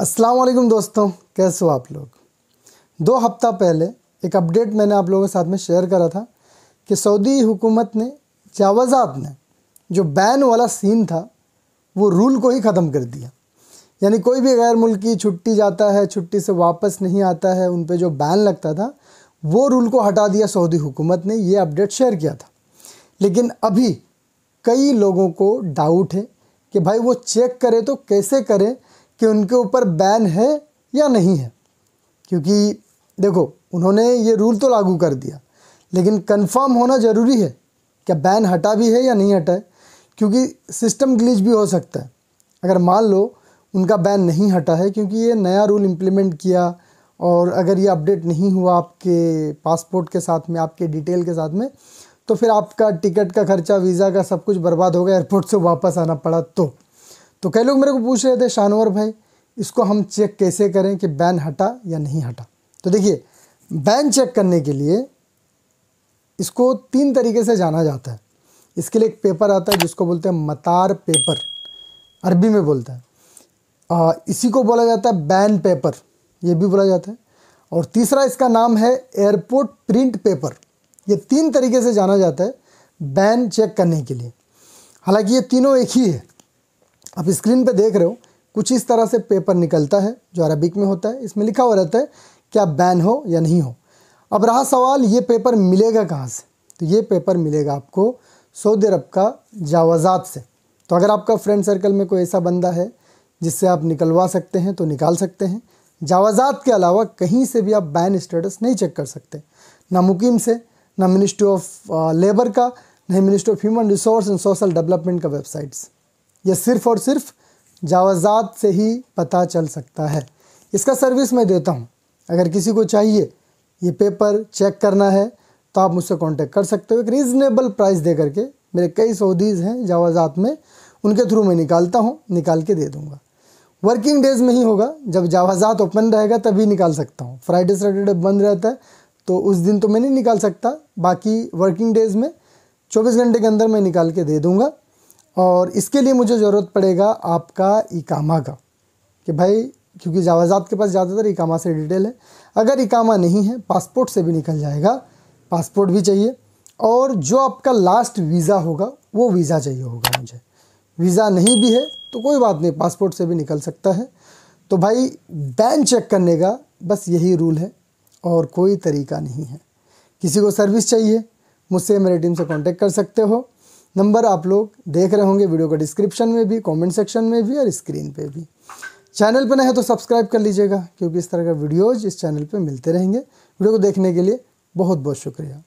अस्सलाम वालेकुम दोस्तों कैसे हो आप लोग दो हफ्ता पहले एक अपडेट मैंने आप लोगों के साथ में शेयर करा था कि सऊदी हुकूमत ने जावज़ात ने जो बैन वाला सीन था वो रूल को ही ख़त्म कर दिया यानी कोई भी गैर मुल्की छुट्टी जाता है छुट्टी से वापस नहीं आता है उन पर जो बैन लगता था वो रूल को हटा दिया सऊदी हुकूमत ने ये अपडेट शेयर किया था लेकिन अभी कई लोगों को डाउट है कि भाई वो चेक करे तो कैसे करें कि उनके ऊपर बैन है या नहीं है क्योंकि देखो उन्होंने ये रूल तो लागू कर दिया लेकिन कंफर्म होना ज़रूरी है क्या बैन हटा भी है या नहीं हटा है क्योंकि सिस्टम ग्लिच भी हो सकता है अगर मान लो उनका बैन नहीं हटा है क्योंकि ये नया रूल इम्प्लीमेंट किया और अगर ये अपडेट नहीं हुआ आपके पासपोर्ट के साथ में आपके डिटेल के साथ में तो फिर आपका टिकट का खर्चा वीज़ा का सब कुछ बर्बाद हो गया एयरपोर्ट से वापस आना पड़ा तो तो कई लोग मेरे को पूछ रहे थे शानवर भाई इसको हम चेक कैसे करें कि बैन हटा या नहीं हटा तो देखिए बैन चेक करने के लिए इसको तीन तरीके से जाना जाता है इसके लिए एक पेपर आता है जिसको बोलते हैं मतार पेपर अरबी में बोलते हैं इसी को बोला जाता है बैन पेपर ये भी बोला जाता है और तीसरा इसका नाम है एयरपोर्ट प्रिंट पेपर ये तीन तरीके से जाना जाता है बैन चेक करने के लिए हालांकि ये तीनों एक ही है आप स्क्रीन पे देख रहे हो कुछ इस तरह से पेपर निकलता है जो अरबिक में होता है इसमें लिखा हुआ रहता है क्या बैन हो या नहीं हो अब रहा सवाल ये पेपर मिलेगा कहाँ से तो ये पेपर मिलेगा आपको सऊदी अरब का जावाजात से तो अगर आपका फ्रेंड सर्कल में कोई ऐसा बंदा है जिससे आप निकलवा सकते हैं तो निकाल सकते हैं जावाजात के अलावा कहीं से भी आप बैन स्टेटस नहीं चेक कर सकते ना मुकीम से ना मिनिस्ट्री ऑफ लेबर का ना ministry of human resource and social development का वेबसाइट्स ये सिर्फ़ और सिर्फ जावाजात से ही पता चल सकता है इसका सर्विस मैं देता हूँ अगर किसी को चाहिए ये पेपर चेक करना है तो आप मुझसे कांटेक्ट कर सकते हो एक रीज़नेबल प्राइस दे करके मेरे कई सऊदीज़ हैं जावाजात में उनके थ्रू मैं निकालता हूँ निकाल के दे दूँगा वर्किंग डेज़ में ही होगा जब जावाजात ओपन रहेगा तभी निकाल सकता हूँ फ्राइडे सैटरडे बंद रहता है तो उस दिन तो मैं नहीं निकाल सकता बाकी वर्किंग डेज़ में चौबीस घंटे के अंदर मैं निकाल के दे दूँगा और इसके लिए मुझे ज़रूरत पड़ेगा आपका इकामा का कि भाई क्योंकि जावाजात के पास ज़्यादातर इकामा से डिटेल है अगर इकामा नहीं है पासपोर्ट से भी निकल जाएगा पासपोर्ट भी चाहिए और जो आपका लास्ट वीज़ा होगा वो वीज़ा चाहिए होगा मुझे वीज़ा नहीं भी है तो कोई बात नहीं पासपोर्ट से भी निकल सकता है तो भाई बैन चेक करने का बस यही रूल है और कोई तरीका नहीं है किसी को सर्विस चाहिए मुझसे मेरे टीम से कांटेक्ट कर सकते हो नंबर आप लोग देख रहे होंगे वीडियो का डिस्क्रिप्शन में भी कमेंट सेक्शन में भी और स्क्रीन पे भी चैनल पर नहीं है तो सब्सक्राइब कर लीजिएगा क्योंकि इस तरह का वीडियोज़ इस चैनल पर मिलते रहेंगे वीडियो को देखने के लिए बहुत बहुत शुक्रिया